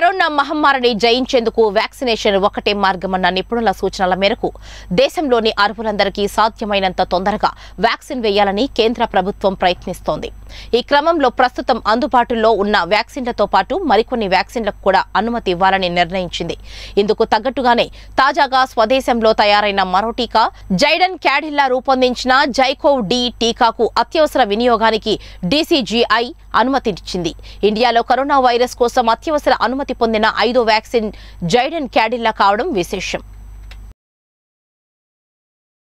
corona మహమ్మారిని జయించేందుకు vaccination ఒకటే మార్గమన్న నిపుణుల సూచనల మేరకు దేశంలోని అర్హులందరికీ సాధ్యమైనంత తొందరగా వ్యాక్సిన్ వేయాలని కేంద్ర ప్రభుత్వం ప్రయత్నిస్తోంది ఈ క్రమంలో ప్రస్తుతం అందుబాటులో ఉన్న వ్యాక్సిన్లతో పాటు మరికొన్ని వ్యాక్సిన్లకు కూడా అనుమతి ఇవ్వాలని నిర్ణయించింది ఇందుకు తగ్గట్టుగానే తాజాగా స్వదేశంలో తయారైన మరో టీకా జైడన్ క్యాడిల్లా రూపొందించిన జైకోవ్ డి టీకాకు అత్యవసర వినియోగానికి డీసీజీఐ అనుమతినిచ్చింది ఇండియాలో కరోనా వైరస్ కోసం అత్యవసర అనుమతి అనుమతి పొందిన ఐదో వ్యాక్సిన్ జైడెన్ క్యాడిల్లా కావడం విశేషం